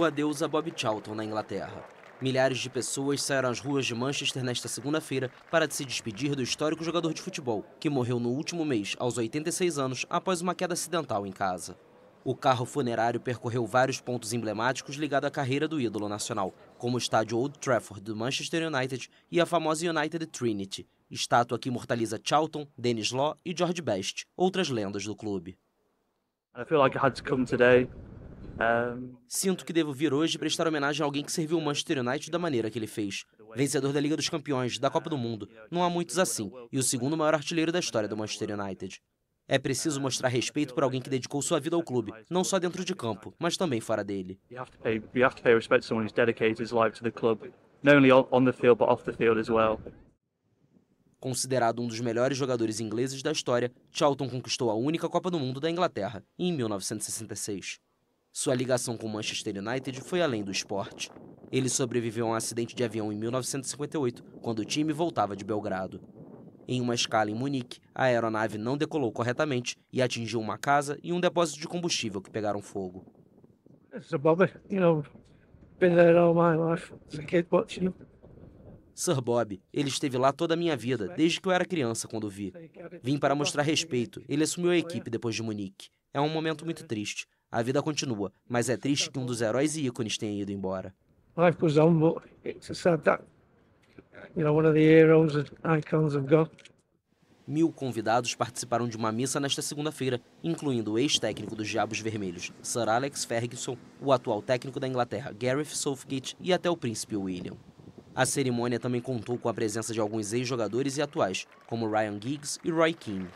o adeus a Bob Charlton na Inglaterra. Milhares de pessoas saíram às ruas de Manchester nesta segunda-feira para se despedir do histórico jogador de futebol, que morreu no último mês, aos 86 anos, após uma queda acidental em casa. O carro funerário percorreu vários pontos emblemáticos ligados à carreira do ídolo nacional, como o estádio Old Trafford do Manchester United e a famosa United Trinity, estátua que imortaliza Charlton, Dennis Law e George Best, outras lendas do clube. I feel like I had to come today ah, sinto que devo vir hoje prestar homenagem a alguém que serviu o Manchester United da maneira que ele fez. Vencedor da Liga dos Campeões, da Copa do Mundo, não há muitos assim, e o segundo maior artilheiro da história do Manchester United. É preciso mostrar respeito por alguém que dedicou sua vida ao clube, não só dentro de campo, mas também fora dele. Considerado um dos melhores jogadores ingleses da história, Charlton conquistou a única Copa do Mundo da Inglaterra em 1966. Sua ligação com Manchester United foi além do esporte. Ele sobreviveu a um acidente de avião em 1958, quando o time voltava de Belgrado. Em uma escala em Munique, a aeronave não decolou corretamente e atingiu uma casa e um depósito de combustível que pegaram fogo. Sir Bob, ele esteve lá toda a minha vida, desde que eu era criança quando vi. Vim para mostrar respeito. Ele assumiu a equipe depois de Munique. É um momento muito triste. A vida continua, mas é triste tá que um dos heróis e ícones tenha ido embora. Life goes on, but it's sad that you know one of the heroes and icons have gone. Mil convidados participaram de uma missa nesta segunda-feira, incluindo o ex-técnico dos Diabos Vermelhos, Sir Alex Ferguson, o atual técnico da Inglaterra, Gareth Southgate, e até o príncipe William. A cerimônia também contou com a presença de alguns ex-jogadores e atuais, como Ryan Giggs e Roy Keane.